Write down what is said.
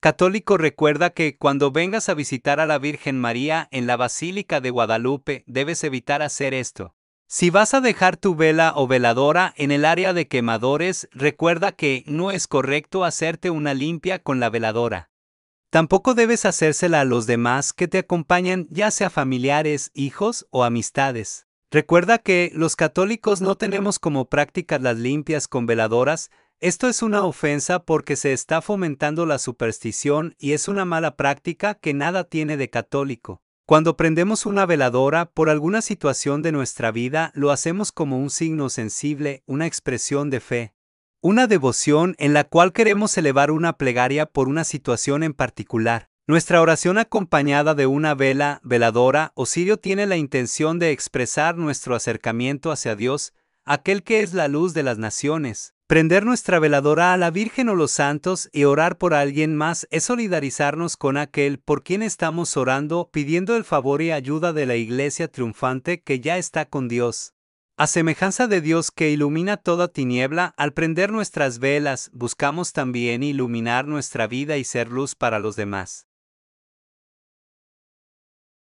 Católico recuerda que cuando vengas a visitar a la Virgen María en la Basílica de Guadalupe debes evitar hacer esto. Si vas a dejar tu vela o veladora en el área de quemadores, recuerda que no es correcto hacerte una limpia con la veladora. Tampoco debes hacérsela a los demás que te acompañen, ya sea familiares, hijos o amistades. Recuerda que los católicos no tenemos como práctica las limpias con veladoras, esto es una ofensa porque se está fomentando la superstición y es una mala práctica que nada tiene de católico. Cuando prendemos una veladora por alguna situación de nuestra vida, lo hacemos como un signo sensible, una expresión de fe. Una devoción en la cual queremos elevar una plegaria por una situación en particular. Nuestra oración acompañada de una vela, veladora o sirio tiene la intención de expresar nuestro acercamiento hacia Dios, aquel que es la luz de las naciones. Prender nuestra veladora a la Virgen o los santos y orar por alguien más es solidarizarnos con aquel por quien estamos orando, pidiendo el favor y ayuda de la iglesia triunfante que ya está con Dios. A semejanza de Dios que ilumina toda tiniebla, al prender nuestras velas, buscamos también iluminar nuestra vida y ser luz para los demás.